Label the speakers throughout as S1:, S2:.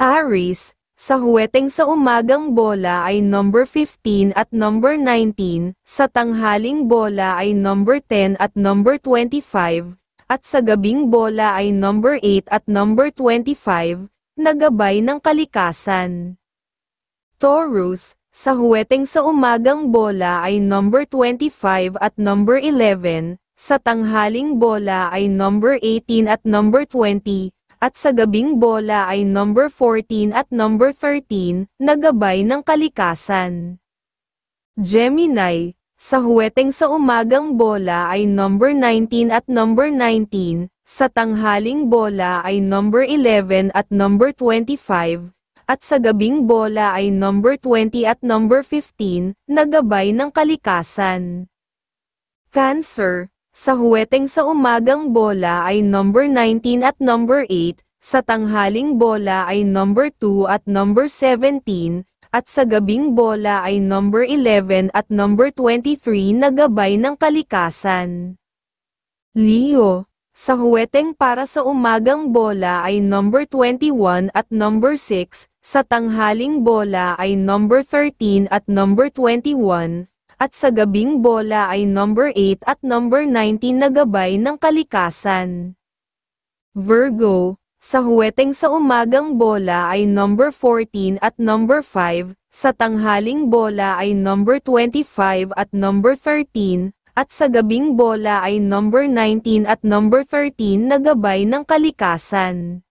S1: Aries, sa huweteng sa umagang bola ay number 15 at number 19, sa tanghaling bola ay number 10 at number 25, at sa gabing bola ay number 8 at number 25, nagabay ng kalikasan. Taurus, sa huweteng sa umagang bola ay number 25 at number 11, sa tanghaling bola ay number 18 at number 20, at sa gabing bola ay number 14 at number 13 nagabay ng kalikasan. Gemini, sa huweteng sa umagang bola ay number 19 at number 19, sa tanghaling bola ay number 11 at number 25, at sa gabing bola ay number 20 at number 15 nagabay ng kalikasan. Cancer, sa huweteng sa umagang bola ay number 19 at number 8, sa tanghaling bola ay number 2 at number 17, at sa gabing bola ay number 11 at number 23 na gabay ng kalikasan. Leo, sa huweteng para sa umagang bola ay number 21 at number 6, sa tanghaling bola ay number 13 at number 21, at sa gabing bola ay number 8 at number 19 na gabay ng kalikasan. Virgo, sa huweteng sa umagang bola ay number 14 at number 5, sa tanghaling bola ay number 25 at number 13, at sa gabing bola ay number 19 at number 13 na gabay ng kalikasan.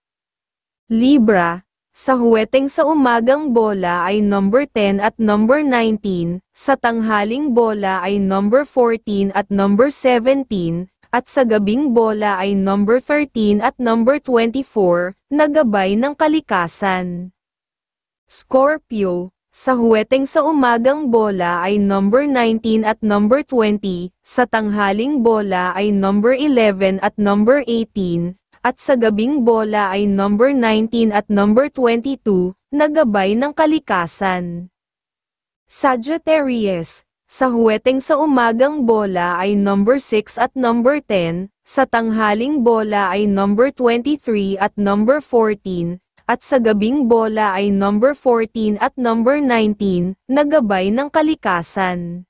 S1: Libra, sa huweteng sa umagang bola ay number 10 at number 19, sa tanghaling bola ay number 14 at number 17, at sa gabing bola ay number 13 at number 24, nagabay ng kalikasan. Scorpio, sa huweteng sa umagang bola ay number 19 at number 20, sa tanghaling bola ay number 11 at number 18, at sa gabing bola ay number 19 at number 22, nagabay ng kalikasan. Sagittarius, sa huweteng sa umagang bola ay number 6 at number 10, sa tanghaling bola ay number 23 at number 14, at sa gabing bola ay number 14 at number 19, nagabay ng kalikasan.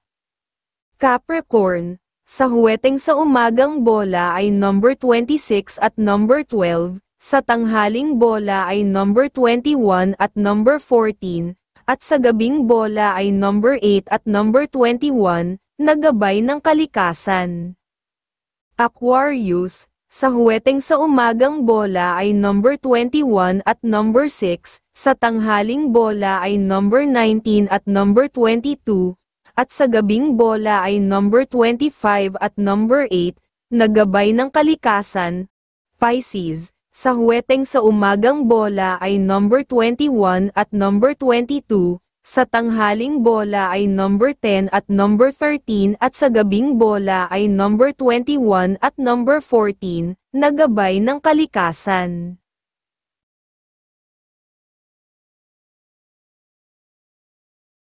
S1: Capricorn, sa huweteng sa umagang bola ay number 26 at number 12, sa tanghaling bola ay number 21 at number 14, at sa gabing bola ay number 8 at number 21, nagabay ng kalikasan. Aquarius, sa huweteng sa umagang bola ay number 21 at number 6, sa tanghaling bola ay number 19 at number 22, at sa gabing bola ay number 25 at number 8, nagabay ng kalikasan, Pisces, sa huweteng sa umagang bola ay number 21 at number 22, sa tanghaling bola ay number 10 at number 13 at sa gabing bola ay number 21 at number 14, nagabay ng kalikasan.